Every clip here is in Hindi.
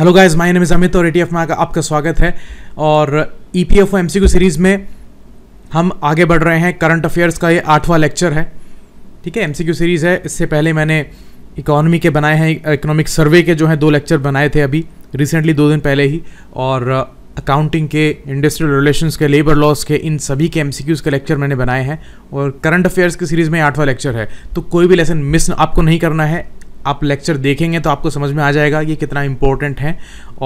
hello guys my name is Amit और एटीएफ में आपका स्वागत है और E P F MCQ series में हम आगे बढ़ रहे हैं करंट अफेयर्स का ये आठवां लेक्चर है ठीक है एमसीक्यू सीरीज़ है इससे पहले मैंने इकोनॉमी के बनाए हैं इकोनॉमिक सर्वे के जो हैं दो लेक्चर बनाए थे अभी रिसेंटली दो दिन पहले ही और अकाउंटिंग के इंडस्ट्रियल रिलेशंस के लेबर लॉस के इन सभी के एम के लेक्चर मैंने बनाए हैं और करंट अफेयर्स की सीरीज़ में आठवां लेक्चर है तो कोई भी लेसन मिस आपको नहीं करना है आप लेक्चर देखेंगे तो आपको समझ में आ जाएगा ये कितना इम्पोर्टेंट है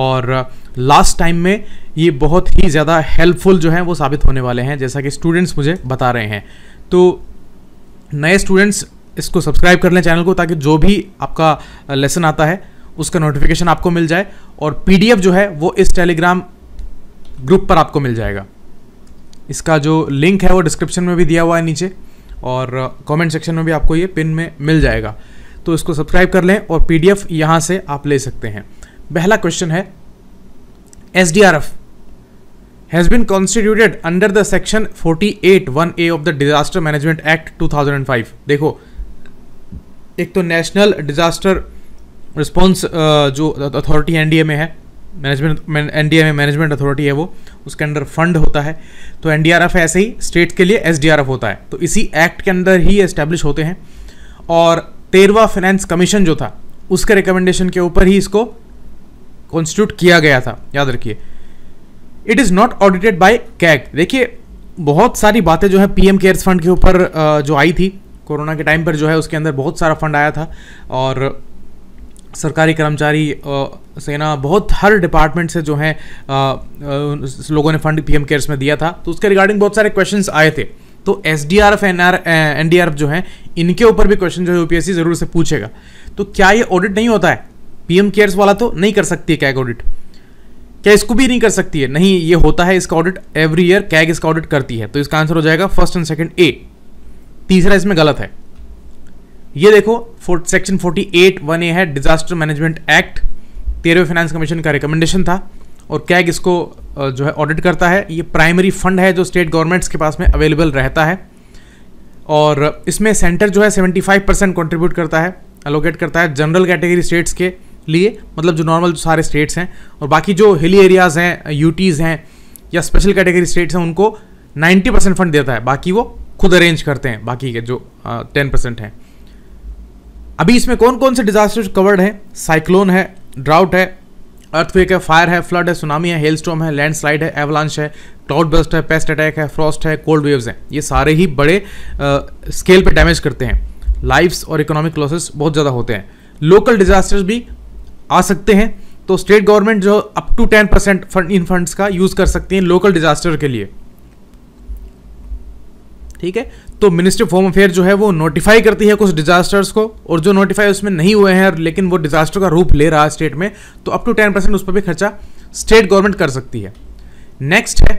और लास्ट uh, टाइम में ये बहुत ही ज़्यादा हेल्पफुल जो है वो साबित होने वाले हैं जैसा कि स्टूडेंट्स मुझे बता रहे हैं तो नए स्टूडेंट्स इसको सब्सक्राइब कर लें चैनल को ताकि जो भी आपका लेसन uh, आता है उसका नोटिफिकेशन आपको मिल जाए और पी जो है वो इस टेलीग्राम ग्रुप पर आपको मिल जाएगा इसका जो लिंक है वो डिस्क्रिप्शन में भी दिया हुआ है नीचे और कमेंट uh, सेक्शन में भी आपको ये पिन में मिल जाएगा तो इसको सब्सक्राइब कर लें और पी डी एफ यहाँ से आप ले सकते हैं पहला क्वेश्चन है S D R F has been constituted under the section forty eight one A of the disaster management act two thousand and five देखो एक तो नेशनल डिजास्टर रिस्पॉन्स जो अथॉरिटी एनडीए में है मैनेजमेंट एनडीए में मैनेजमेंट अथॉरिटी है वो उसके अंडर फंड होता है तो एनडीआरएफ ऐसे ही स्टेट के लिए एसडीआरएफ होता है तो इसी एक्ट के अंदर ही एस्टेब्लिश होते हैं और तेरवा फाइनेंस कमीशन जो था उसके रिकमेंडेशन के ऊपर ही इसको कॉन्स्टिट्यूट किया गया था याद रखिए it is not audited by CAG देखिए बहुत सारी बातें जो है पीएम केयर्स फंड के ऊपर जो आई थी कोरोना के टाइम पर जो है उसके अंदर बहुत सारा फंड आया था और सरकारी कर्मचारी सेना बहुत हर डिपार्टमेंट से जो है लोगों ने फंड पीएम केयर्स में दिया था तो उसके रिगार्डिंग बहुत सारे क्वेश्चंस आए थे तो S D R F N R N D R F जो है इनके ऊपर भी क्वेश्चन जो है यूपीएससी जरूर से पूछेगा तो क्या ये ऑडिट नहीं होता है पीएम केयर्स वाला तो नहीं कर सकती है कैग ऑडिट क्या इसको भी नहीं कर सकती है नहीं ये होता है इसका ऑडिट एवरी ईयर कैग इसका ऑडिट करती है तो इसका आंसर हो जाएगा फर्स्ट एंड सेकेंड ए तीसरा इसमें गलत है ये देखो section forty eight one A है डिजास्टर मैनेजमेंट एक्ट तेरहवें फाइनेंस कमीशन का रिकमेंडेशन था और कैग इसको जो है ऑडिट करता है ये प्राइमरी फंड है जो स्टेट गवर्नमेंट्स के पास में अवेलेबल रहता है और इसमें सेंटर जो है 75 परसेंट कॉन्ट्रीब्यूट करता है एलोकेट करता है जनरल कैटेगरी स्टेट्स के लिए मतलब जो नॉर्मल जो सारे स्टेट्स हैं और बाकी जो हिली एरियाज़ हैं यूटीज़ हैं या स्पेशल कैटेगरी स्टेट्स हैं उनको 90 परसेंट फंड देता है बाकी वो खुद अरेंज करते हैं बाकी के जो टेन परसेंट हैं अभी इसमें कौन कौन से डिजास्टर्स कवर्ड हैं साइक्लोन है ड्राउट है अर्थवेक है फायर है फ्लड है सुनामी है हेल है लैंडस्लाइड है एवलांश है क्लाउड बस्ट है पेस्ट अटैक है फ्रॉस्ट है कोल्ड वेव्स हैं ये सारे ही बड़े आ, स्केल पे डैमेज करते हैं लाइफ्स और इकोनॉमिक लॉसेस बहुत ज़्यादा होते हैं लोकल डिजास्टर्स भी आ सकते हैं तो स्टेट गवर्नमेंट जो up to ten percent fund इन फंड्स का यूज़ कर सकती हैं लोकल डिजास्टर के लिए ठीक है तो मिनिस्ट्री ऑफ होम अफेयर जो है वो नोटिफाई करती है कुछ डिजास्टर्स को और जो नोटिफाई उसमें नहीं हुए हैं लेकिन वो डिजास्टर का रूप ले रहा है स्टेट में तो अप टू टेन परसेंट उस पर भी खर्चा स्टेट गवर्नमेंट कर सकती है नेक्स्ट है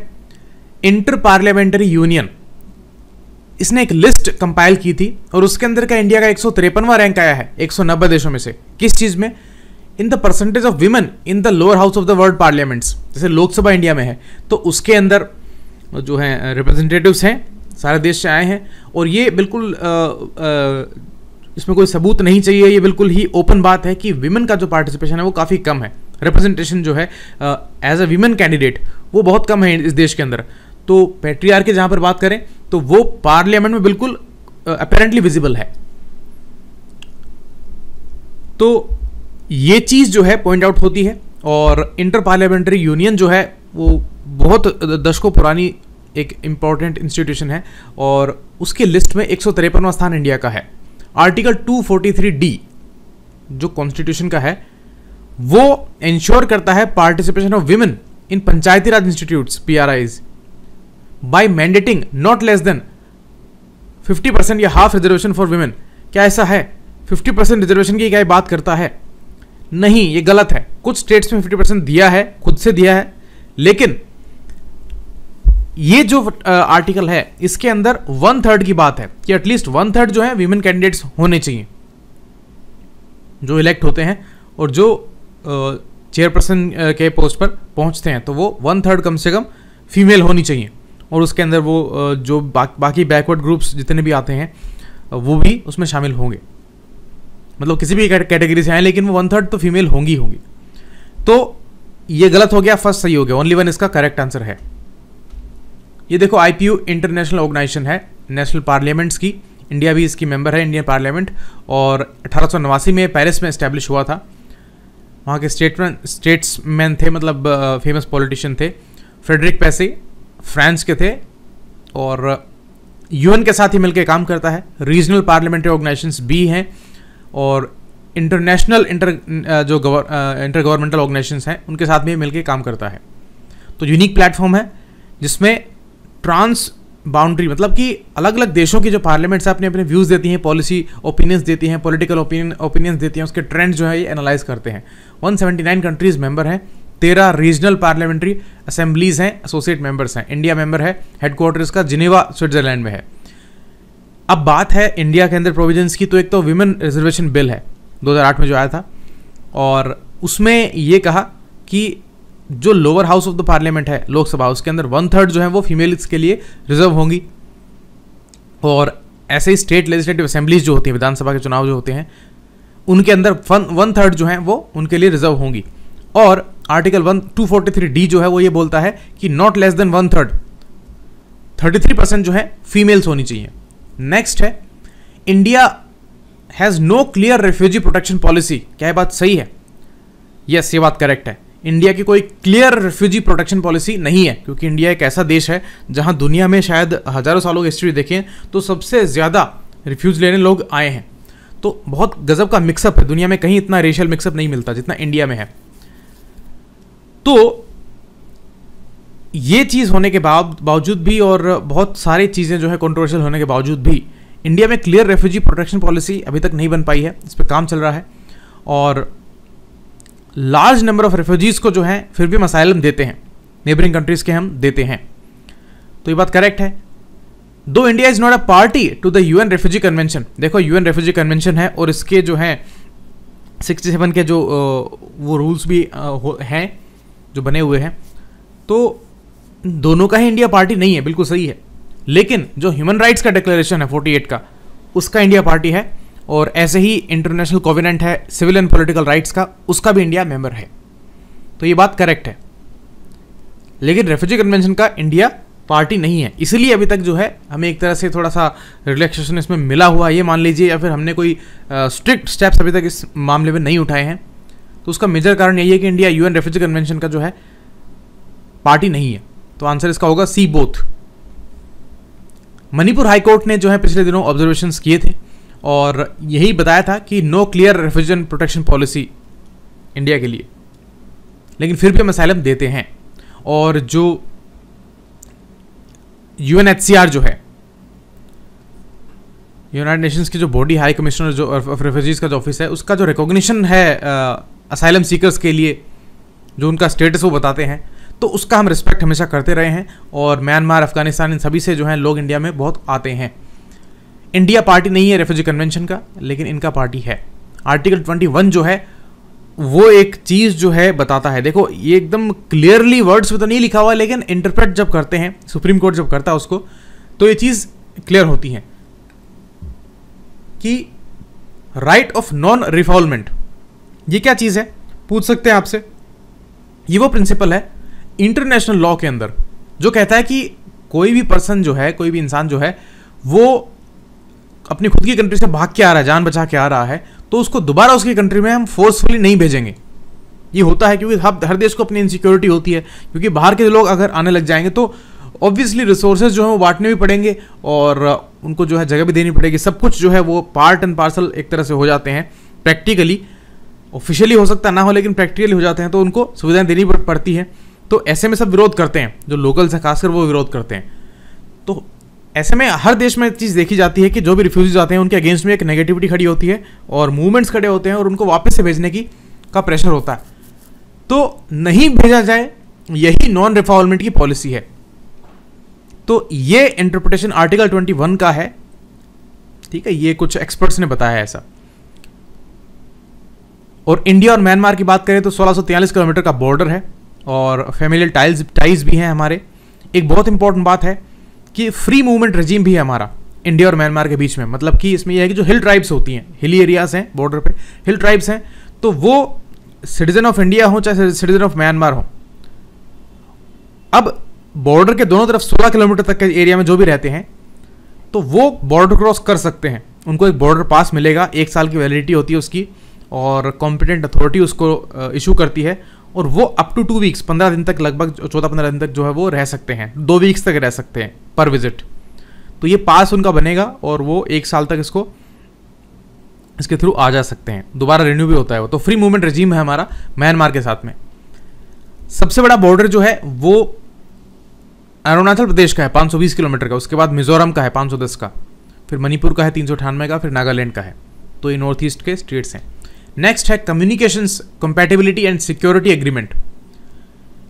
इंटर पार्लियामेंट्री यूनियन इसने एक लिस्ट कंपाइल की थी और उसके अंदर का इंडिया का एक रैंक आया है एक देशों में से किस चीज़ में in the percentage of women in the lower house of the world parliaments जैसे लोकसभा इंडिया में है तो उसके अंदर जो है रिप्रेजेंटेटिव्स हैं सारे देश से आए हैं और ये बिल्कुल आ, आ, इसमें कोई सबूत नहीं चाहिए ये बिल्कुल ही ओपन बात है कि विमेन का जो पार्टिसिपेशन है वो काफ़ी कम है रिप्रेजेंटेशन जो है एज अ वीमेन कैंडिडेट वो बहुत कम है इस देश के अंदर तो पेट्रीआर के जहाँ पर बात करें तो वो पार्लियामेंट में बिल्कुल अपेरेंटली विजिबल है तो ये चीज़ जो है पॉइंट आउट होती है और इंटर पार्लियामेंट्री यूनियन जो है वो बहुत दशकों पुरानी एक इम्पॉर्टेंट इंस्टीट्यूशन है और उसकी लिस्ट में एक स्थान इंडिया का है आर्टिकल 243 डी जो कॉन्स्टिट्यूशन का है वो इंश्योर करता है participation of women in panchayati raj institute P R Is by mandating not less than 50 percent या हाफ रिजर्वेशन फॉर वीमेन क्या ऐसा है 50 परसेंट रिजर्वेशन की क्या बात करता है नहीं ये गलत है कुछ स्टेट्स में 50 परसेंट दिया है खुद से दिया है लेकिन ये जो आर्टिकल है इसके अंदर वन थर्ड की बात है कि एटलीस्ट वन थर्ड जो है वीमेन कैंडिडेट्स होने चाहिए जो इलेक्ट होते हैं और जो चेयरपर्सन के पोस्ट पर पहुंचते हैं तो वो वन थर्ड कम से कम फीमेल होनी चाहिए और उसके अंदर वो जो बा, बाकी बैकवर्ड ग्रुप्स जितने भी आते हैं वो भी उसमें शामिल होंगे मतलब किसी भी कैटेगरी से आए लेकिन वो वन थर्ड तो फीमेल होंगी होंगी तो ये गलत हो गया फर्स्ट सही हो गया ओनली वन इसका करेक्ट आंसर है ये देखो आई इंटरनेशनल ऑर्गेनाइजेशन है नेशनल पार्लियामेंट्स की इंडिया भी इसकी मेंबर है इंडियन पार्लियामेंट और अठारह में पेरिस में इस्टेब्लिश हुआ था वहाँ के स्टेटमैन स्टेट्समैन थे मतलब फेमस पॉलिटिशियन थे फ्रेडरिक पैसे फ्रांस के थे और यूएन के साथ ही मिलकर काम करता है रीजनल पार्लियामेंट्री ऑर्गेनाइजेशन भी हैं और इंटरनेशनल इंटर जो इंटर गवर्नमेंटल ऑर्गेनाइजेशन हैं उनके साथ भी मिलकर काम करता है तो यूनिक प्लेटफॉर्म है जिसमें ट्रांस बाउंड्री मतलब कि अलग अलग देशों की जो पार्लियामेंट्स अपने अपने व्यूज़ देती हैं पॉलिसी ओपिनियंस देती हैं पॉलिटिकल ओपिनियन ओपिनियंस देती हैं उसके ट्रेंड जो है ये एनालाइज करते हैं 179 कंट्रीज़ मेंबर हैं तेरह रीजनल पार्लियामेंट्री असेंबलीज हैं एसोसिएट मेंबर्स हैं इंडिया मेंबर है हेडक्वार्टर इसका जिनेवा स्विट्जरलैंड में है अब बात है इंडिया के अंदर प्रोविजन्स की तो एक तो वुमेन रिजर्वेशन बिल है 2008 में जो आया था और उसमें ये कहा कि जो lower house of the parliament है लोकसभा उसके अंदर वन थर्ड जो है वो फीमेल्स के लिए रिजर्व होंगी और ऐसे ही स्टेट लेजिस्लेटिव असेंबलीज जो होती हैं विधानसभा के चुनाव जो होते हैं उनके अंदर वन वन थर्ड जो है वो उनके लिए रिजर्व होंगी और article one two forty three D जो है वो ये बोलता है कि not less than one third thirty three percent जो है फीमेल्स होनी चाहिए नेक्स्ट है India has no clear refugee protection policy क्या ये बात सही है यस yes, ये बात करेक्ट है इंडिया की कोई क्लियर रेफ्यूजी प्रोटेक्शन पॉलिसी नहीं है क्योंकि इंडिया एक ऐसा देश है जहां दुनिया में शायद हज़ारों सालों की हिस्ट्री देखें तो सबसे ज़्यादा रिफ्यूज लेने लोग आए हैं तो बहुत गजब का मिक्सअप है दुनिया में कहीं इतना रेशियल मिक्सअप नहीं मिलता जितना इंडिया में है तो ये चीज़ होने के बावजूद भी और बहुत सारी चीज़ें जो है कॉन्ट्रोवर्शियल होने के बावजूद भी इंडिया में क्लियर रेफ्यूजी प्रोटेक्शन पॉलिसी अभी तक नहीं बन पाई है इस पर काम चल रहा है और लार्ज नंबर ऑफ रेफ्यूजीज़ को जो है फिर भी मसाइलम देते हैं नेबरिंग कंट्रीज़ के हम देते हैं तो ये बात करेक्ट है though India is not a party to the UN refugee convention देखो यूएन रेफ्यूजी कन्वेंशन है और इसके जो है 67 के जो वो रूल्स भी हैं जो बने हुए हैं तो दोनों का ही इंडिया पार्टी नहीं है बिल्कुल सही है लेकिन जो ह्यूमन राइट्स का डिक्लेरेशन है 48 का उसका इंडिया पार्टी है और ऐसे ही इंटरनेशनल कोविनेंट है सिविल एंड पॉलिटिकल राइट्स का उसका भी इंडिया मेंबर है तो ये बात करेक्ट है लेकिन रेफ्यूजी कन्वेंशन का इंडिया पार्टी नहीं है इसीलिए अभी तक जो है हमें एक तरह से थोड़ा सा रिलैक्सेशन इसमें मिला हुआ ये मान लीजिए या फिर हमने कोई स्ट्रिक्ट स्टेप्स अभी तक इस मामले में नहीं उठाए हैं तो उसका मेजर कारण यही है कि इंडिया यूएन रेफ्यूजी कन्वेंशन का जो है पार्टी नहीं है तो आंसर इसका होगा सी बोथ मणिपुर हाईकोर्ट ने जो है पिछले दिनों ऑब्जर्वेशन किए थे और यही बताया था कि no clear refrigeration protection policy India के लिए लेकिन फिर भी हम असाइलम देते हैं और जो यू जो है यूनाइटेड नेशंस की जो बॉडी हाई कमिश्नर जो ऑफ रेफ्यूजीज़ का जो ऑफिस है उसका जो रिकॉग्निशन है असाइलम uh, सीकर्स के लिए जो उनका स्टेटस वो बताते हैं तो उसका हम रिस्पेक्ट हमेशा करते रहे हैं और म्यांमार अफगानिस्तान इन सभी से जो है लोग इंडिया में बहुत आते हैं इंडिया पार्टी नहीं है रेफ्यूजी कन्वेंशन का लेकिन इनका पार्टी है आर्टिकल 21 जो है वो एक चीज़ जो है बताता है देखो ये एकदम क्लियरली वर्ड्स में तो नहीं लिखा हुआ लेकिन इंटरप्रेट जब करते हैं सुप्रीम कोर्ट जब करता है उसको तो ये चीज़ क्लियर होती है कि राइट ऑफ नॉन रिफॉलमेंट ये क्या चीज़ है पूछ सकते हैं आपसे ये वो प्रिंसिपल है इंटरनेशनल लॉ के अंदर जो कहता है कि कोई भी पर्सन जो है कोई भी इंसान जो है वो अपनी खुद की कंट्री से भाग के आ रहा है जान बचा के आ रहा है तो उसको दोबारा उसकी कंट्री में हम फोर्सफुली नहीं भेजेंगे ये होता है क्योंकि हर हर देश को अपनी इनसिक्योरिटी होती है क्योंकि बाहर के लोग अगर आने लग जाएंगे तो ऑब्वियसली रिसोर्सेज जो है वो बांटने भी पड़ेंगे और उनको जो है जगह भी देनी पड़ेगी सब कुछ जो है वो पार्ट एंड पार्सल एक तरह से हो जाते हैं प्रैक्टिकली ऑफिशियली हो सकता ना हो लेकिन प्रैक्टिकली हो जाते हैं तो उनको सुविधाएं देनी पड़ती हैं तो ऐसे में सब विरोध करते हैं जो लोकल्स हैं खासकर वो विरोध करते हैं तो ऐसे में हर देश में चीज़ देखी जाती है कि जो भी रिफ्यूजीज आते हैं उनके अगेंस्ट में एक नेगेटिविटी खड़ी होती है और मूवमेंट्स खड़े होते हैं और उनको वापस से भेजने की का प्रेशर होता है तो नहीं भेजा जाए यही नॉन रिफॉलमेंट की पॉलिसी है तो ये इंटरप्रिटेशन आर्टिकल 21 का है ठीक है ये कुछ एक्सपर्ट्स ने बताया ऐसा और इंडिया और म्यांमार की बात करें तो सोलह किलोमीटर का बॉर्डर है और फेमिलियल टाइल्स टाइज भी हैं हमारे एक बहुत इंपॉर्टेंट बात है कि फ्री मूवमेंट रजीम भी है हमारा इंडिया और म्यांमार के बीच में मतलब कि इसमें यह है कि जो हिल ट्राइब्स होती हैं हिली एरियाज हैं बॉर्डर पे हिल ट्राइब्स हैं तो वो सिटीजन ऑफ इंडिया हो चाहे सिटीजन ऑफ म्यांमार हो अब बॉर्डर के दोनों तरफ 16 किलोमीटर तक के एरिया में जो भी रहते हैं तो वो बॉर्डर क्रॉस कर सकते हैं उनको एक बॉर्डर पास मिलेगा एक साल की वैलिडिटी होती है उसकी और कॉम्पिटेंट अथॉरिटी उसको इशू करती है और वो अप टू टू वीक्स पंद्रह दिन तक लगभग चौदह पंद्रह दिन तक जो है वो रह सकते हैं दो वीक्स तक रह सकते हैं पर विजिट तो ये पास उनका बनेगा और वो एक साल तक इसको इसके थ्रू आ जा सकते हैं दोबारा रिन्यू भी होता है वो तो फ्री मूवमेंट रजीम है हमारा म्यांमार के साथ में सबसे बड़ा बॉर्डर जो है वो अरुणाचल प्रदेश का है 520 किलोमीटर का उसके बाद मिजोरम का है 510 का फिर मणिपुर का है तीन का फिर नागालैंड का है तो ये नॉर्थ ईस्ट के स्टेट्स हैं नेक्स्ट है communication compatibility and security agreement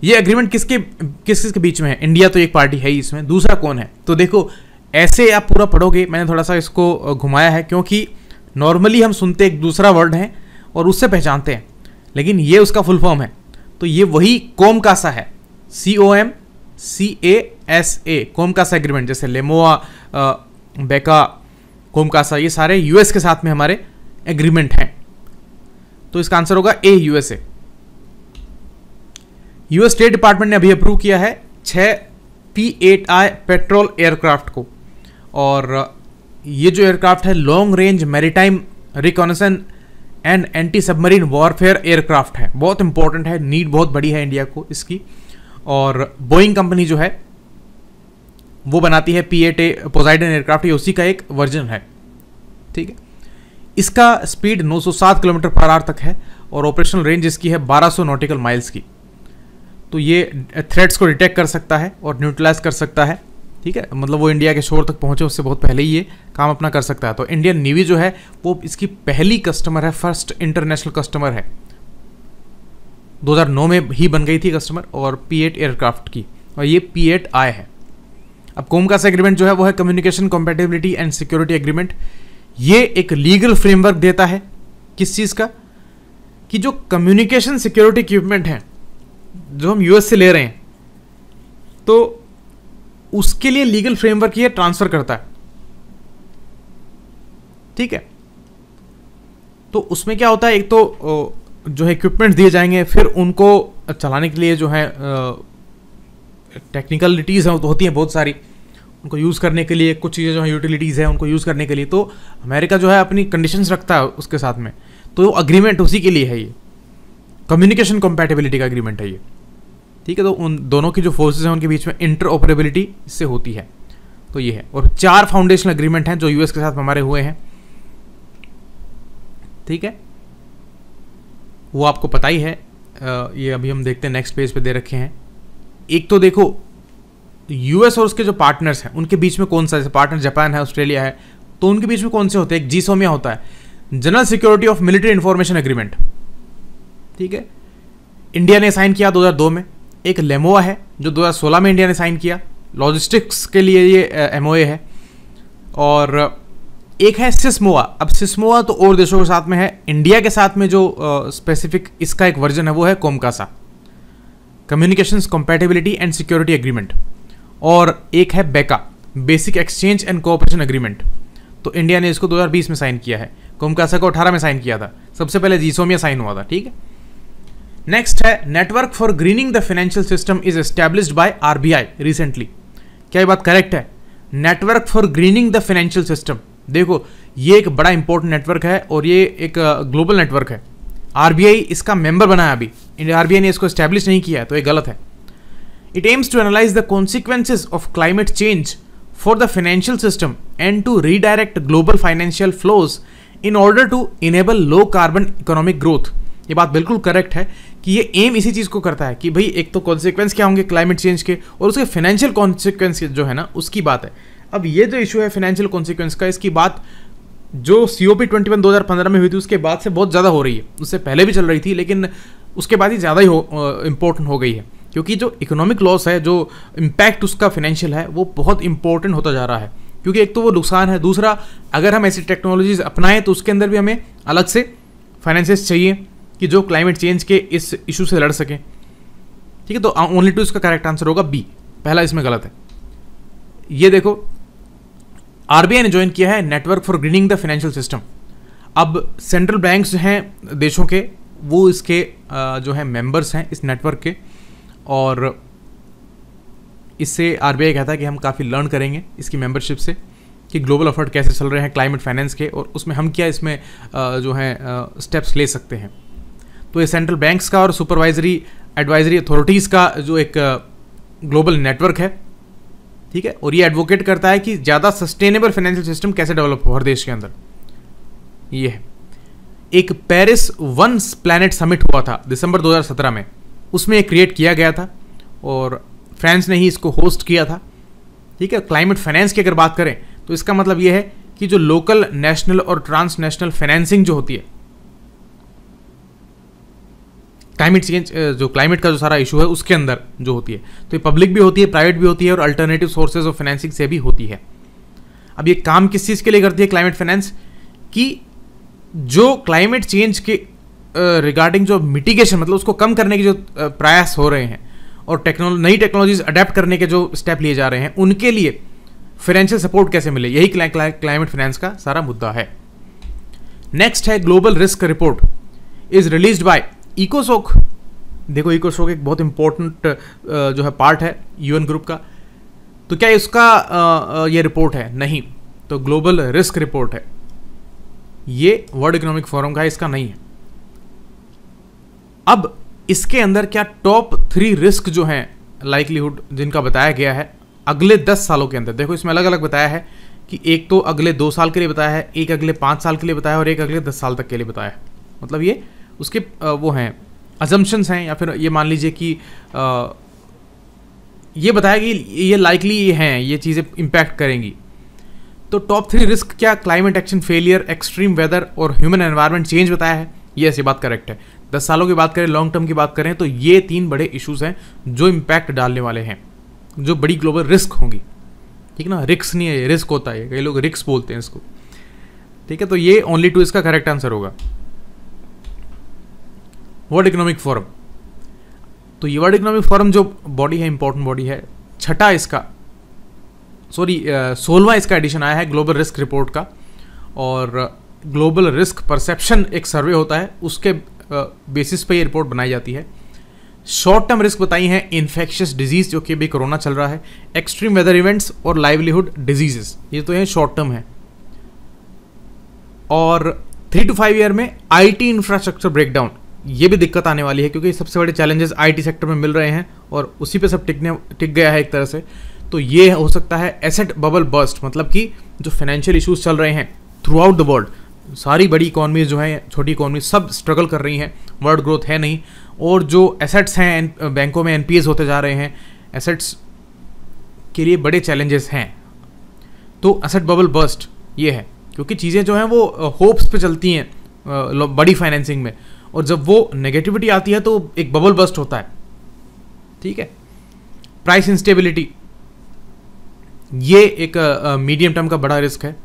ये अग्रीमेंट किसके किस किसके बीच में है इंडिया तो एक पार्टी है ही इसमें दूसरा कौन है तो देखो ऐसे आप पूरा पढ़ोगे मैंने थोड़ा सा इसको घुमाया है क्योंकि नॉर्मली हम सुनते एक दूसरा वर्ड है और उससे पहचानते हैं लेकिन ये उसका फुल फॉर्म है तो ये वही कोम कासा है C O M C A S A COMCASA agreement जैसे लेमोआ बेका कोम कासा ये सारे यूएस के साथ में हमारे एग्रीमेंट हैं तो इसका आंसर होगा A USA US state department ने अभी अप्रूव किया है छ P eight I patrol aircraft को और ये जो एयरक्राफ्ट है long range maritime reconnaissance and anti submarine warfare aircraft है बहुत इंपॉर्टेंट है नीड बहुत बड़ी है इंडिया को इसकी और बोइंग कंपनी जो है वो बनाती है P eight A Poseidon aircraft ये उसी का एक वर्जन है ठीक है इसका स्पीड 907 किलोमीटर पर आर तक है और ऑपरेशनल रेंज इसकी है 1200 नॉटिकल माइल्स की तो ये थ्रेड्स को डिटेक्ट कर सकता है और न्यूट्रलाइज कर सकता है ठीक है मतलब वो इंडिया के शोर तक पहुंचे उससे बहुत पहले ही ये काम अपना कर सकता है तो इंडियन नेवी जो है वो इसकी पहली कस्टमर है फर्स्ट इंटरनेशनल कस्टमर है 2009 में ही बन गई थी कस्टमर और पी एट एयरक्राफ्ट की और ये पी एट है अब कोमकास एग्रीमेंट जो है वो है communication compatibility and security agreement ये एक लीगल फ्रेमवर्क देता है किस चीज़ का कि जो कम्युनिकेशन सिक्योरिटी इक्विपमेंट है जो हम यूएस से ले रहे हैं तो उसके लिए लीगल फ्रेमवर्क ये ट्रांसफ़र करता है ठीक है तो उसमें क्या होता है एक तो जो है इक्विपमेंट दिए जाएंगे फिर उनको चलाने के लिए जो है टेक्निकलिटीज़ हैं तो होती हैं बहुत सारी उनको यूज़ करने के लिए कुछ चीज़ें जो है यूटिलिटीज़ है उनको यूज़ करने के लिए तो अमेरिका जो है अपनी कंडीशंस रखता है उसके साथ में तो अग्रीमेंट उसी के लिए है ये कम्युनिकेशन कंपैटिबिलिटी का अग्रीमेंट है ये ठीक है तो उन दोनों की जो फोर्सेज हैं उनके बीच में इंटर ऑपरेबिलिटी इससे होती है तो ये है और चार फाउंडेशन अग्रीमेंट हैं जो यूएस के साथ हमारे हुए हैं ठीक है वो आपको पता ही है ये अभी हम देखते हैं नेक्स्ट पेज पे दे रखे हैं एक तो देखो यूएस और उसके जो पार्टनर्स हैं उनके बीच में कौन सा जैसे पार्टनर जापान है ऑस्ट्रेलिया है तो उनके बीच में कौन से होते हैं एक जीसोमिया होता है general security of military information agreement ठीक है इंडिया ने साइन किया 2002 में एक लेमोआ है जो 2016 में इंडिया ने साइन किया लॉजिस्टिक्स के लिए ये एम है और एक है सिस्मोआ अब सिस्मोआ तो और देशों के साथ में है इंडिया के साथ में जो स्पेसिफिक इसका एक वर्जन है वो है COMCASA communications compatibility and security agreement और एक है BECA basic exchange and cooperation agreement तो इंडिया ने इसको 2020 में साइन किया है कोमकासा को 18 में साइन किया था सबसे पहले जीसोमिया साइन हुआ था ठीक है नेक्स्ट है network for greening the financial system is established by R recently क्या ये बात करेक्ट है network for greening the financial system देखो ये एक बड़ा इंपॉर्टेंट नेटवर्क है और ये एक ग्लोबल नेटवर्क है आरबीआई इसका मेंबर बना है अभी आरबीआई ने इसको स्टैब्लिश नहीं किया है तो ये गलत है It aims to analyze the consequences of climate change for the financial system and to redirect global financial flows in order to enable low carbon economic growth ये बात बिल्कुल करेक्ट है कि ये एम इसी चीज़ को करता है कि भाई एक तो कॉन्सिक्वेंस क्या होंगे क्लाइमेट चेंज के और उसके फाइनेंशियल कॉन्सिक्वेंस जो है ना उसकी बात है अब ये जो इशू है फाइनेंशियल कॉन्सिक्वेंस का इसकी बात जो C O P twenty one दो हज़ार पंद्रह में हुई थी उसके बाद से बहुत ज़्यादा हो रही है उससे पहले भी चल रही थी लेकिन उसके बाद ही ज़्यादा ही इम्पोर्टेंट हो गई है क्योंकि जो इकोनॉमिक लॉस है जो इम्पैक्ट उसका फाइनेंशियल है वो बहुत इंपॉर्टेंट होता जा रहा है क्योंकि एक तो वो नुकसान है दूसरा अगर हम ऐसी टेक्नोलॉजीज अपनाएं तो उसके अंदर भी हमें अलग से फाइनेंसेस चाहिए कि जो क्लाइमेट चेंज के इस इशू से लड़ सकें ठीक है तो ओनली टू इसका करेक्ट आंसर होगा बी पहला इसमें गलत है ये देखो आर ने ज्वाइन किया है network for greening the financial system अब सेंट्रल बैंक्स हैं देशों के वो इसके जो है मेंबर्स हैं इस नेटवर्क के और इससे आर कहता है कि हम काफ़ी लर्न करेंगे इसकी मेम्बरशिप से कि ग्लोबल अफर्ट कैसे चल रहे हैं क्लाइमेट फाइनेंस के और उसमें हम क्या इसमें जो है स्टेप्स ले सकते हैं तो ये सेंट्रल बैंक्स का और सुपरवाइजरी एडवाइजरी अथॉरिटीज़ का जो एक ग्लोबल नेटवर्क है ठीक है और ये एडवोकेट करता है कि ज़्यादा सस्टेनेबल फाइनेंशियल सिस्टम कैसे डेवलप हो हर देश के अंदर ये है एक पेरिस वंस प्लानट समिट हुआ था दिसंबर 2017 में उसमें क्रिएट किया गया था और फ्रांस ने ही इसको होस्ट किया था ठीक है क्लाइमेट फाइनेंस की अगर बात करें तो इसका मतलब यह है कि जो लोकल नेशनल और ट्रांसनेशनल फाइनेंसिंग जो होती है क्लाइमेट चेंज जो क्लाइमेट का जो सारा इशू है उसके अंदर जो होती है तो ये पब्लिक भी होती है प्राइवेट भी होती है और अल्टरनेटिव सोर्सेज ऑफ फाइनेंसिंग से भी होती है अब ये काम किस चीज़ के लिए करती है क्लाइमेट फाइनेंस कि जो क्लाइमेट चेंज के रिगार्डिंग जो मिटिगेशन मतलब उसको कम करने के जो प्रयास हो रहे हैं और टेक्नोलॉजी नई टेक्नोलॉजीज अडेप्ट करने के जो स्टेप लिए जा रहे हैं उनके लिए फाइनेंशियल सपोर्ट कैसे मिले यही क्लाइमेट फाइनेंस का सारा मुद्दा है नेक्स्ट है global risk report is release by इकोसोक देखो इकोसोक एक बहुत इंपॉर्टेंट जो है पार्ट है यूएन ग्रुप का तो क्या इसका ये रिपोर्ट है नहीं तो ग्लोबल रिस्क रिपोर्ट है ये वर्ल्ड इकोनॉमिक फोरम का इसका नहीं है अब इसके अंदर क्या टॉप थ्री रिस्क जो हैं लाइकलीहुड जिनका बताया गया है अगले दस सालों के अंदर देखो इसमें अलग अलग बताया है कि एक तो अगले दो साल के लिए बताया है एक अगले पाँच साल के लिए बताया है और एक अगले दस साल तक के लिए बताया है मतलब ये उसके वो हैं अजम्पन्स हैं या फिर ये मान लीजिए कि आ, ये बताया कि ये लाइकली हैं ये चीज़ें इम्पैक्ट करेंगी तो टॉप थ्री रिस्क क्या climate action failure extreme weather और ह्यूमन एनवायरनमेंट चेंज बताया है ये ऐसी बात करेक्ट है दस सालों की बात करें लॉन्ग टर्म की बात करें तो ये तीन बड़े इशूज़ हैं जो इम्पैक्ट डालने वाले हैं जो बड़ी ग्लोबल रिस्क होंगी ठीक ना रिक्स नहीं है ये रिस्क होता है कई लोग रिक्स बोलते हैं इसको ठीक है तो ये ओनली टू इसका करेक्ट आंसर होगा वर्ल्ड इकोनॉमिक फोरम तो ये वर्ल्ड इकोनॉमिक फोरम जो बॉडी है इंपॉर्टेंट बॉडी है छठा इसका सॉरी सोलवा इसका एडिशन आया है ग्लोबल रिस्क रिपोर्ट का और ग्लोबल रिस्क परसेप्शन एक सर्वे होता है उसके बेसिस पे ये रिपोर्ट बनाई जाती है शॉर्ट टर्म रिस्क बताई हैं इन्फेक्शियस डिजीज़ जो कि अभी कोरोना चल रहा है एक्सट्रीम वेदर इवेंट्स और लाइवलीहुड डिजीजेस ये तो हैं शॉर्ट टर्म है और थ्री टू फाइव ईयर में आईटी इंफ्रास्ट्रक्चर ब्रेकडाउन ये भी दिक्कत आने वाली है क्योंकि सबसे बड़े चैलेंजेस आईटी सेक्टर में मिल रहे हैं और उसी पे सब टिकने टिक गया है एक तरह से तो ये हो सकता है एसेट बबल बर्स्ट मतलब कि जो फाइनेंशियल इश्यूज चल रहे हैं थ्रू आउट द वर्ल्ड सारी बड़ी इकॉनमीज जो हैं छोटी इकॉनमी सब स्ट्रगल कर रही हैं वर्ल्ड ग्रोथ है नहीं और जो एसेट्स हैं बैंकों में एन होते जा रहे हैं एसेट्स के लिए बड़े चैलेंजेस हैं तो एसेट बबल बस्ट ये है क्योंकि चीज़ें जो हैं वो होप्स पे चलती हैं बड़ी फाइनेंसिंग में और जब वो नेगेटिविटी आती है तो एक बबल बस्ट होता है ठीक है प्राइस इंस्टेबिलिटी ये एक मीडियम टर्म का बड़ा रिस्क है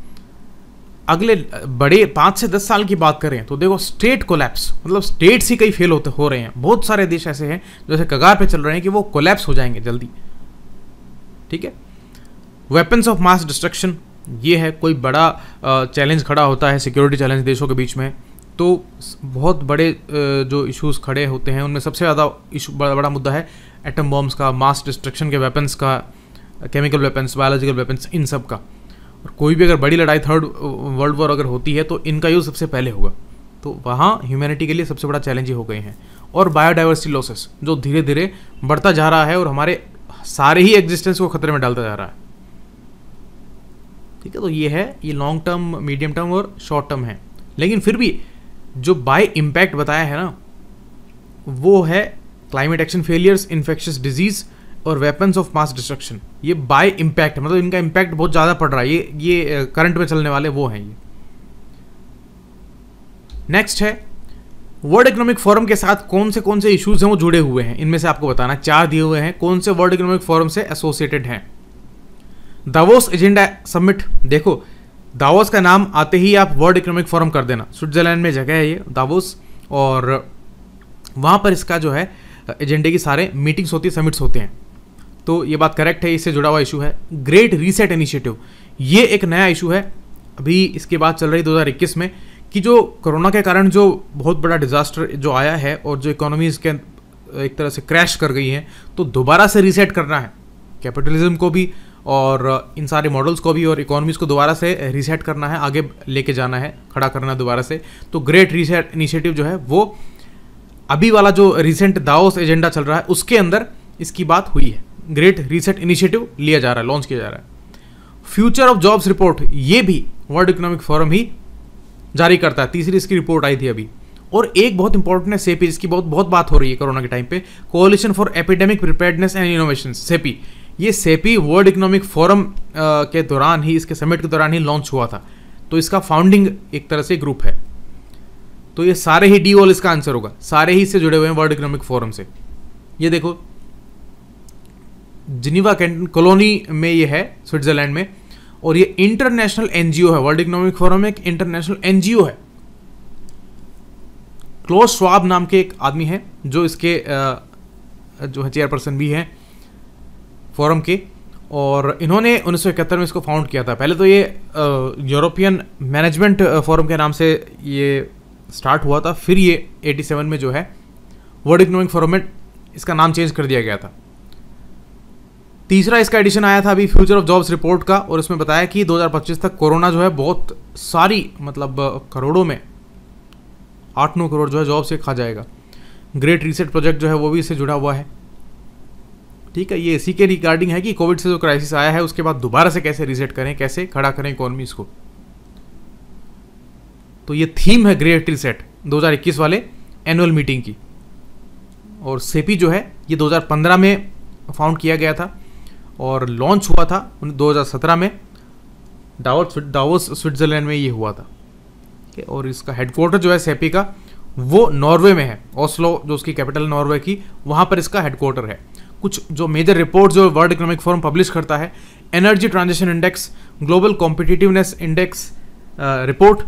अगले बड़े पाँच से दस साल की बात करें तो देखो स्टेट कोलैप्स मतलब स्टेट्स ही कई फेल होते हो रहे हैं बहुत सारे देश ऐसे हैं जैसे कगार पे चल रहे हैं कि वो कोलैप्स हो जाएंगे जल्दी ठीक है वेपन्स ऑफ मास डिस्ट्रक्शन ये है कोई बड़ा चैलेंज खड़ा होता है सिक्योरिटी चैलेंज देशों के बीच में तो बहुत बड़े जो इश्यूज खड़े होते हैं उनमें सबसे ज़्यादा इशू बड़ा बड़ा मुद्दा है एटम बॉम्ब्स का मास डिस्ट्रक्शन के वेपन्स का केमिकल वेपन्स बायोलॉजिकल वेपन्स इन सब का और कोई भी अगर बड़ी लड़ाई थर्ड वर्ल्ड वॉर अगर होती है तो इनका यूज़ सबसे पहले होगा तो वहाँ ह्यूमैनिटी के लिए सबसे बड़ा चैलेंज ही हो गए हैं और बायोडाइवर्सिटी लॉसेस जो धीरे धीरे बढ़ता जा रहा है और हमारे सारे ही एग्जिस्टेंस को खतरे में डालता जा रहा है ठीक है तो ये है ये लॉन्ग टर्म मीडियम टर्म और शॉर्ट टर्म है लेकिन फिर भी जो बाय इम्पैक्ट बताया है ना वो है climate action failures infectious disease और वेपन्स ऑफ मास डिस्ट्रक्शन ये बाय इम्पैक्ट मतलब इनका इम्पैक्ट बहुत ज़्यादा पड़ रहा है ये ये करंट में चलने वाले वो हैं ये नेक्स्ट है वर्ल्ड इकोनॉमिक फोरम के साथ कौन से कौन से इश्यूज हैं वो जुड़े हुए हैं इनमें से आपको बताना चार दिए हुए हैं कौन से वर्ल्ड इकोनॉमिक फोरम से एसोसिएटेड हैं दावोस एजेंडा समिट देखो दावोस का नाम आते ही आप वर्ल्ड इकोनॉमिक फोरम कर देना स्विट्जरलैंड में जगह है ये दावोस और वहाँ पर इसका जो है एजेंडे की सारे मीटिंग्स होती है समिट्स होते हैं तो ये बात करेक्ट है इससे जुड़ा हुआ इशू है ग्रेट रीसेट इनिशिएटिव ये एक नया इशू है अभी इसके बाद चल रही 2021 में कि जो कोरोना के कारण जो बहुत बड़ा डिजास्टर जो आया है और जो इकोनॉमीज के एक तरह से क्रैश कर गई हैं तो दोबारा से रीसेट करना है कैपिटलिज्म को भी और इन सारे मॉडल्स को भी और इकोनॉमीज को दोबारा से रीसेट करना है आगे लेके जाना है खड़ा करना है दोबारा से तो ग्रेट रीसेट इनिशिएटिव जो है वो अभी वाला जो रिसेंट दाओस एजेंडा चल रहा है उसके अंदर इसकी बात हुई है ग्रेट रीसेट इनिशिएटिव लिया जा रहा है लॉन्च किया जा रहा है फ्यूचर ऑफ जॉब्स रिपोर्ट ये भी वर्ल्ड इकोनॉमिक फोरम ही जारी करता है तीसरी इसकी रिपोर्ट आई थी अभी और एक बहुत इंपॉर्टेंट है सेपी जिसकी बहुत बहुत बात हो रही है कोरोना के टाइम पे coalition for epidemic preparedness and innovation CEPI ये सेपी वर्ल्ड इकोनॉमिक फोरम के दौरान ही इसके समिट के दौरान ही लॉन्च हुआ था तो इसका फाउंडिंग एक तरह से ग्रुप है तो ये सारे ही डी ऑल इसका आंसर होगा सारे ही इससे जुड़े हुए हैं वर्ल्ड इकोनॉमिक फोरम से ये देखो जिनीवा कॉलोनी में ये है स्विट्जरलैंड में और ये इंटरनेशनल एनजीओ है वर्ल्ड इकोनॉमिक फोरम एक इंटरनेशनल एनजीओ है क्लोज स्वाब नाम के एक आदमी है जो इसके जो है चेयरपर्सन भी हैं फोरम के और इन्होंने उन्नीस में इसको फाउंड किया था पहले तो ये यूरोपियन मैनेजमेंट फोरम के नाम से ये स्टार्ट हुआ था फिर ये 87 में जो है वर्ल्ड इकोनॉमिक फोरम में इसका नाम चेंज कर दिया गया था तीसरा इसका एडिशन आया था अभी फ्यूचर ऑफ जॉब्स रिपोर्ट का और इसमें बताया कि 2025 तक कोरोना जो है बहुत सारी मतलब करोड़ों में आठ नौ करोड़ जो है जॉब से खा जाएगा ग्रेट रीसेट प्रोजेक्ट जो है वो भी इससे जुड़ा हुआ है ठीक है ये इसी के रिगार्डिंग है कि कोविड से जो क्राइसिस आया है उसके बाद दोबारा से कैसे रिसेट करें कैसे खड़ा करें इकोनॉमी इसको तो ये थीम है ग्रेट रिसेट 2021 वाले एनुअल मीटिंग की और सेपी जो है ये 2015 में फाउंड किया गया था और लॉन्च हुआ था दो में डावोस डावोस स्विट्ज़रलैंड में ये हुआ था ठीक और इसका हेडक्वार्टर जो है सेपी का वो नॉर्वे में है ओस्लो जो उसकी कैपिटल नॉर्वे की वहाँ पर इसका हेडक्वार्टर है कुछ जो मेजर रिपोर्ट जो वर्ल्ड इकोनॉमिक फोरम पब्लिश करता है Energy Transition Index Global Competitiveness Index report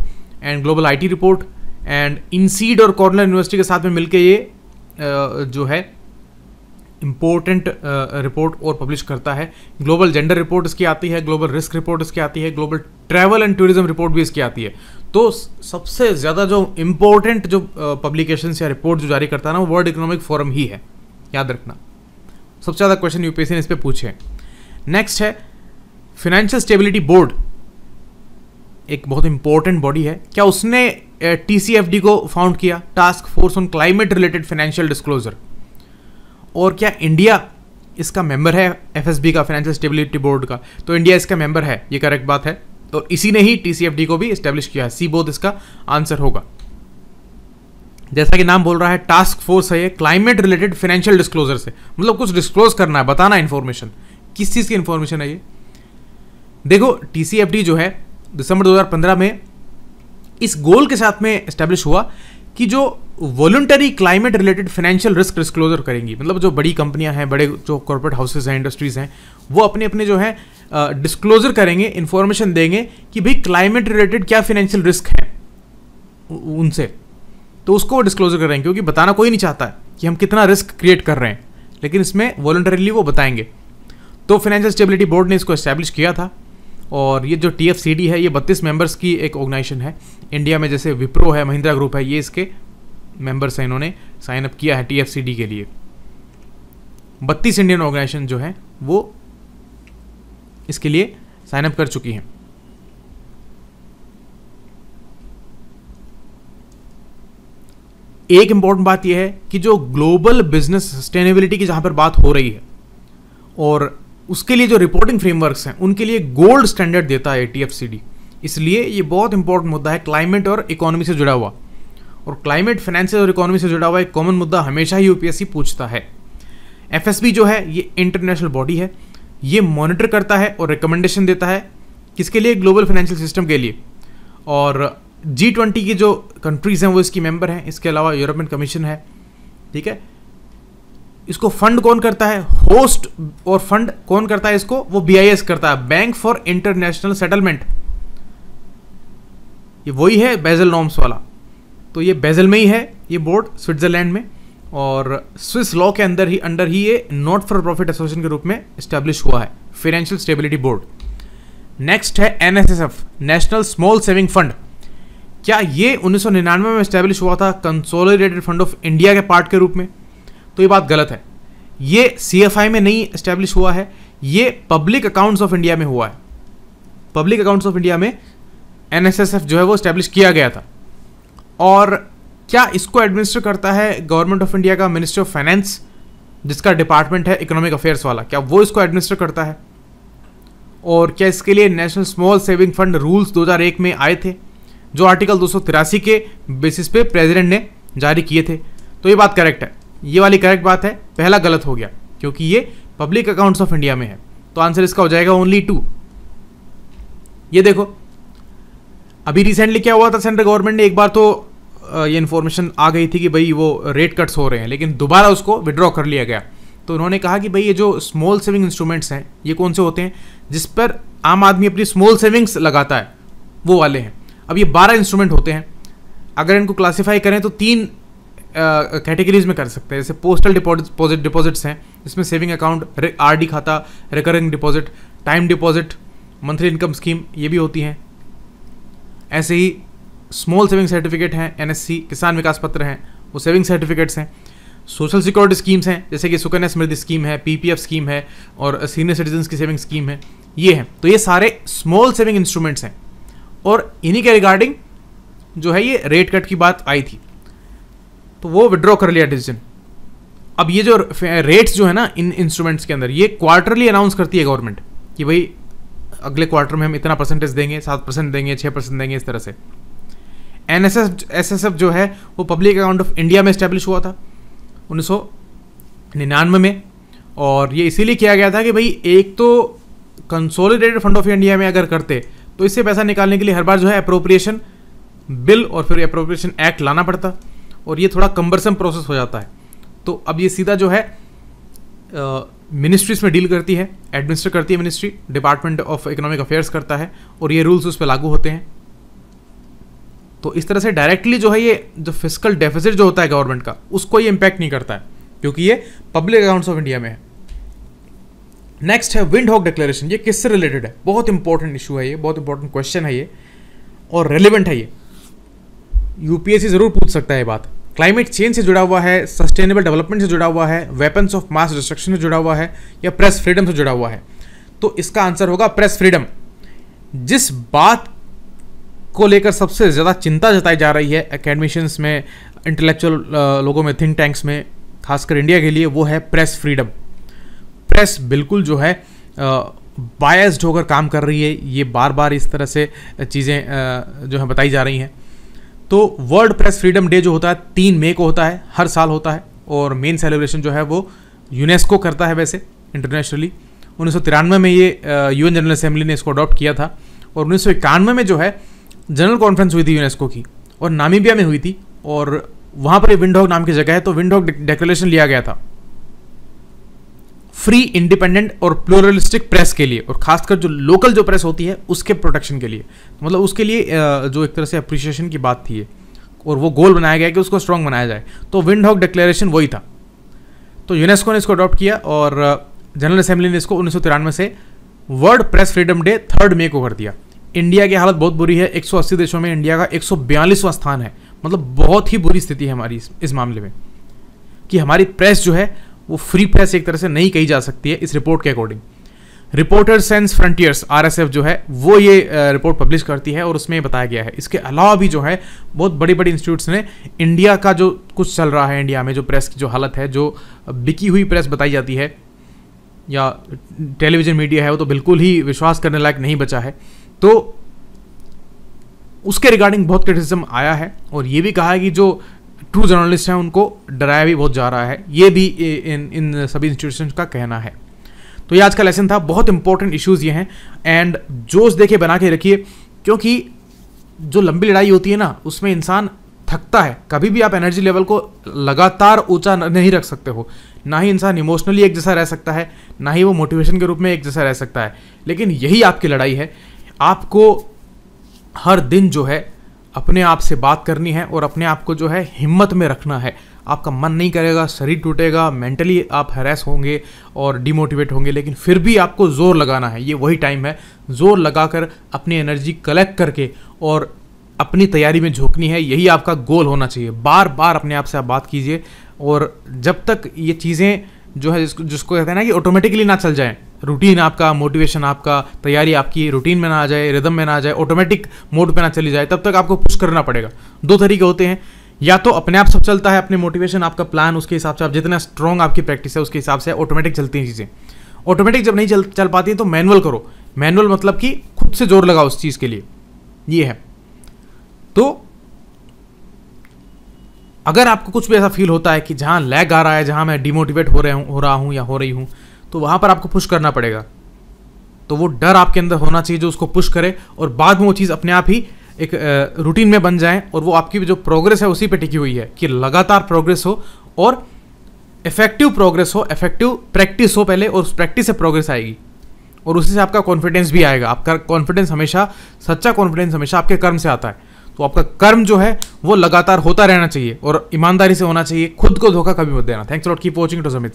and Global IT report and INSEAD और कॉर्नर यूनिवर्सिटी के साथ में मिलकर ये uh, जो है इंपॉर्टेंट रिपोर्ट uh, और पब्लिश करता है ग्लोबल जेंडर रिपोर्ट इसकी आती है ग्लोबल रिस्क रिपोर्ट इसकी आती है global travel and tourism report भी इसकी आती है तो सबसे ज़्यादा जो इम्पोर्टेंट जो पब्लिकेशन uh, या रिपोर्ट जो जारी करता है ना वो वर्ल्ड इकोनॉमिक फोरम ही है याद रखना सबसे ज़्यादा क्वेश्चन यूपीएससी ने इस पर पूछे नेक्स्ट है फाइनेंशियल स्टेबिलिटी बोर्ड एक बहुत इंपॉर्टेंट बॉडी है क्या उसने टी uh, को फाउंड किया task force on climate related financial disclosure और क्या इंडिया इसका मेंबर है एफएसबी का फाइनेंशियल स्टेबिलिटी बोर्ड का तो इंडिया इसका मेंबर है ये करेक्ट बात है और तो इसी ने ही टीसीएफडी को भी इस्टेब्लिश किया है सी बोध इसका आंसर होगा जैसा कि नाम बोल रहा है टास्क फोर्स है ये क्लाइमेट रिलेटेड फाइनेंशियल डिस्क्लोजर से मतलब कुछ डिस्क्लोज करना है बताना इन्फॉर्मेशन किस चीज़ की इन्फॉर्मेशन है ये देखो टीसीएफडी जो है दिसंबर 2015 में इस गोल के साथ में इस्टेब्लिश हुआ कि जो voluntary climate related financial risk disclosure करेंगी मतलब जो बड़ी कंपनियां हैं बड़े जो कॉर्पोरेट हाउसेज हैं इंडस्ट्रीज़ हैं वो अपने अपने जो है डिस्क्लोजर करेंगे इन्फॉर्मेशन देंगे कि भाई क्लाइमेट रिलेटेड क्या फाइनेंशियल रिस्क है उनसे तो उसको वो डिस्क्लोजर कर रहे हैं क्योंकि बताना कोई नहीं चाहता कि हम कितना रिस्क क्रिएट कर रहे हैं लेकिन इसमें वॉल्टरीली वो बताएंगे तो फाइनेंशियल स्टेबिलिटी बोर्ड ने इसको इस्टेब्लिश किया था और ये जो टी एफ सी डी है ये बत्तीस मेंबर्स की एक ऑर्गेनाइजेशन है इंडिया में जैसे विप्रो है महिंद्रा ग्रुप है ये इसके मेंबर्स हैं इन्होंने साइन अप किया है टी एफ सी डी के लिए बत्तीस इंडियन ऑर्गेनाइजेशन जो है वो इसके लिए साइन अप कर चुकी हैं एक इंपॉर्टेंट बात यह है कि जो ग्लोबल बिजनेस सस्टेनेबिलिटी की जहाँ पर बात हो रही है और उसके लिए जो रिपोर्टिंग फ्रेमवर्क्स हैं उनके लिए गोल्ड स्टैंडर्ड देता है ए टी इसलिए ये बहुत इंपॉर्टेंट मुद्दा है क्लाइमेट और इकोनॉमी से जुड़ा हुआ और क्लाइमेट फाइनेंस और इकोनॉमी से जुड़ा हुआ एक कॉमन मुद्दा हमेशा ही यूपीएससी पूछता है एफ जो है ये इंटरनेशनल बॉडी है ये मॉनिटर करता है और रिकमेंडेशन देता है किसके लिए ग्लोबल फाइनेंशियल सिस्टम के लिए और जी ट्वेंटी की जो कंट्रीज़ हैं वो इसकी मेंबर हैं इसके अलावा यूरोपियन कमीशन है ठीक है इसको फंड कौन करता है होस्ट और फंड कौन करता है इसको वो बीआईएस करता है बैंक फॉर इंटरनेशनल सेटलमेंट ये वही है बेजल नॉर्म्स वाला तो ये बेजल में ही है ये बोर्ड स्विट्जरलैंड में और स्विस लॉ के अंदर ही अंडर ही ये नॉट फॉर प्रॉफिट एसोसिएशन के रूप में स्टैब्लिश हुआ है फाइनेंशियल स्टेबिलिटी बोर्ड नेक्स्ट है NSSF national small saving fund क्या ये 1999 में स्टैब्लिश हुआ था कंसोलिडेटेड फंड ऑफ इंडिया के पार्ट के रूप में तो ये बात गलत है ये सी में नहीं इस्टेब्लिश हुआ है ये पब्लिक अकाउंट्स ऑफ इंडिया में हुआ है पब्लिक अकाउंट्स ऑफ इंडिया में एन जो है वो इस्टेब्लिश किया गया था और क्या इसको एडमिनिस्टर करता है गवर्नमेंट ऑफ इंडिया का मिनिस्ट्री ऑफ फाइनेंस जिसका डिपार्टमेंट है इकोनॉमिक अफेयर्स वाला क्या वो इसको एडमिनिस्टर करता है और क्या इसके लिए national small saving fund rules 2001 में आए थे जो आर्टिकल दो के बेसिस पे प्रेसिडेंट ने जारी किए थे तो ये बात करेक्ट है ये वाली करेक्ट बात है पहला गलत हो गया क्योंकि ये पब्लिक अकाउंट्स ऑफ इंडिया में है तो आंसर इसका हो जाएगा ओनली टू ये देखो अभी रिसेंटली क्या हुआ था सेंट्रल गवर्नमेंट ने एक बार तो ये इन्फॉर्मेशन आ गई थी कि भाई वो रेट कट्स हो रहे हैं लेकिन दोबारा उसको विड्रॉ कर लिया गया तो उन्होंने कहा कि भाई ये जो स्मॉल सेविंग इंस्ट्रूमेंट्स हैं ये कौन से होते हैं जिस पर आम आदमी अपनी स्मॉल सेविंग्स लगाता है वो वाले हैं अब ये बारह इंस्ट्रूमेंट होते हैं अगर इनको क्लासीफाई करें तो तीन कैटेगरीज में कर सकते हैं जैसे पोस्टल डिपॉजिट डिपॉजिट्स हैं इसमें सेविंग अकाउंट आर डी खाता recurring deposit time deposit monthly income scheme ये भी होती हैं ऐसे ही स्मॉल सेविंग सर्टिफिकेट हैं एन किसान विकास पत्र हैं वो सेविंग सर्टिफिकेट्स हैं सोशल सिक्योरिटी स्कीम्स हैं जैसे कि सुकन्या समृद्धि स्कीम है पी स्कीम है और सीनियर सिटीजन की सेविंग स्कीम है ये हैं तो ये सारे स्मॉल सेविंग इंस्ट्रूमेंट्स हैं और इन्हीं के रिगार्डिंग जो है ये रेट कट की बात आई थी तो वो विड्रॉ कर लिया डिसीजन अब ये जो रेट्स जो है ना इन इंस्ट्रूमेंट्स के अंदर ये क्वार्टरली अनाउंस करती है गवर्नमेंट कि भाई अगले क्वार्टर में हम इतना परसेंटेज देंगे सात परसेंट देंगे छः परसेंट देंगे इस तरह से एन एस एस जो है वो पब्लिक अकाउंट ऑफ इंडिया में इस्टेब्लिश हुआ था उन्नीस सौ निन्यानवे में और ये इसीलिए किया गया था कि भाई एक तो कंसोलिडेटेड फंड ऑफ इंडिया में अगर करते तो इससे पैसा निकालने के लिए हर बार जो है अप्रोप्रिएशन बिल और फिर अप्रोप्रिएशन एक्ट लाना पड़ता और ये थोड़ा कम्बरसम प्रोसेस हो जाता है तो अब ये सीधा जो है मिनिस्ट्रीज में डील करती है एडमिनिस्टर करती है ministry department of economic affairs करता है और ये रूल्स उस पर लागू होते हैं तो इस तरह से डायरेक्टली जो है ये जो फिजिकल डेफिसिट जो होता है गवर्नमेंट का उसको ये इम्पैक्ट नहीं करता है क्योंकि ये पब्लिक अकाउंट्स ऑफ इंडिया में है नेक्स्ट है विंड हॉक डिक्लेरेशन ये किससे रिलेटेड है बहुत इंपॉर्टेंट इशू है ये बहुत इंपॉर्टेंट क्वेश्चन है ये और रेलिवेंट है ये यूपीएससी ज़रूर पूछ सकता है बात क्लाइमेट चेंज से जुड़ा हुआ है सस्टेनेबल डेवलपमेंट से जुड़ा हुआ है वेपन्स ऑफ मास डिस्ट्रक्शन से जुड़ा हुआ है या प्रेस फ्रीडम से जुड़ा हुआ है तो इसका आंसर होगा प्रेस फ्रीडम जिस बात को लेकर सबसे ज़्यादा चिंता जताई जा रही है अकेडमिशंस में इंटेलेक्चुअल लोगों में थिंक टैंक्स में खासकर इंडिया के लिए वो है प्रेस फ्रीडम प्रेस बिल्कुल जो है बायस्ड होकर काम कर रही है ये बार बार इस तरह से चीज़ें जो है बताई जा रही हैं तो वर्ल्ड प्रेस फ्रीडम डे जो होता है तीन मई को होता है हर साल होता है और मेन सेलिब्रेशन जो है वो यूनेस्को करता है वैसे इंटरनेशनली उन्नीस में ये यू जनरल असेंबली ने इसको अडॉप्ट किया था और उन्नीस में जो है जनरल कॉन्फ्रेंस हुई थी यूनेस्को की और नामीबिया में हुई थी और वहाँ पर विंडहॉग नाम की जगह है तो विंडहॉग डेकोरेशन लिया गया था फ्री इंडिपेंडेंट और प्लोरलिस्टिक प्रेस के लिए और खासकर जो लोकल जो प्रेस होती है उसके प्रोटेक्शन के लिए तो मतलब उसके लिए जो एक तरह से अप्रिशिएशन की बात थी और वो गोल बनाया गया कि उसको स्ट्रांग बनाया जाए तो विंड हॉक डिक्लेरेशन वही था तो यूनेस्को ने इसको अडॉप्ट किया और जनरल असेंबली ने इसको उन्नीस से World Press Freedom Day third May को कर दिया इंडिया की हालत बहुत बुरी है 180 देशों में इंडिया का एक स्थान है मतलब बहुत ही बुरी स्थिति है हमारी इस, इस मामले में कि हमारी प्रेस जो है वो फ्री प्रेस एक तरह से नहीं कही जा सकती है इस रिपोर्ट के according reporters sans frontiers R जो है वो ये रिपोर्ट पब्लिश करती है और उसमें बताया गया है इसके अलावा भी जो है बहुत बड़ी बड़ी इंस्टीट्यूट्स ने इंडिया का जो कुछ चल रहा है इंडिया में जो प्रेस की जो हालत है जो बिकी हुई प्रेस बताई जाती है या टेलीविज़न मीडिया है वो तो बिल्कुल ही विश्वास करने लायक नहीं बचा है तो उसके रिगार्डिंग बहुत क्रिटिसिज्म आया है और ये भी कहा है कि जो ट्रू जर्नलिस्ट हैं उनको डराया भी बहुत जा रहा है ये भी इन इन सभी इंस्टीट्यूशन का कहना है तो ये आज का लेसन था बहुत इंपॉर्टेंट इश्यूज़ ये हैं एंड जोश देखे बना के रखिए क्योंकि जो लंबी लड़ाई होती है ना उसमें इंसान थकता है कभी भी आप एनर्जी लेवल को लगातार ऊंचा नहीं रख सकते हो ना ही इंसान इमोशनली एक जैसा रह सकता है ना ही वो मोटिवेशन के रूप में एक जैसा रह सकता है लेकिन यही आपकी लड़ाई है आपको हर दिन जो है अपने आप से बात करनी है और अपने आप को जो है हिम्मत में रखना है आपका मन नहीं करेगा शरीर टूटेगा मेंटली आप हरास होंगे और डिमोटिवेट होंगे लेकिन फिर भी आपको ज़ोर लगाना है ये वही टाइम है ज़ोर लगाकर अपनी एनर्जी कलेक्ट करके और अपनी तैयारी में झोंकनी है यही आपका गोल होना चाहिए बार बार अपने आप से आप बात कीजिए और जब तक ये चीज़ें जो है जिसको जिसको कहते हैं ना कि ऑटोमेटिकली ना चल जाएँ रूटीन आपका मोटिवेशन आपका तैयारी आपकी रूटीन में ना आ जाए रिदम में ना आ जाए ऑटोमेटिक मोड पे ना चली जाए तब तक आपको पुश करना पड़ेगा दो तरीके होते हैं या तो अपने आप सब चलता है अपने मोटिवेशन आपका प्लान उसके हिसाब से आप जितना स्ट्रॉन्ग आपकी प्रैक्टिस है उसके हिसाब से ऑटोमेटिक चलती हैं चीज़ें ऑटोमेटिक जब नहीं चल चल पाती तो मैनुअल करो मैनुअल मतलब कि खुद से जोर लगाओ उस चीज़ के लिए ये है तो अगर आपको कुछ भी ऐसा फील होता है कि जहाँ लैग आ रहा है जहाँ मैं डिमोटिवेट हो रहा हूँ हो रहा हूँ या हो रही हूँ तो वहाँ पर आपको पुश करना पड़ेगा तो वो डर आपके अंदर होना चाहिए जो उसको पुश करे और बाद में वो चीज़ अपने आप ही एक रूटीन में बन जाए और वो आपकी जो प्रोग्रेस है उसी पे टिकी हुई है कि लगातार प्रोग्रेस हो और इफेक्टिव प्रोग्रेस हो इफेक्टिव प्रैक्टिस हो पहले और उस प्रैक्टिस से प्रोग्रेस आएगी और उसी से आपका कॉन्फिडेंस भी आएगा आपका कॉन्फिडेंस हमेशा सच्चा कॉन्फिडेंस हमेशा आपके कर्म से आता है तो आपका कर्म जो है वो लगातार होता रहना चाहिए और ईमानदारी से होना चाहिए खुद को धोखा कभी मत देना thanks lot keep watching to Samit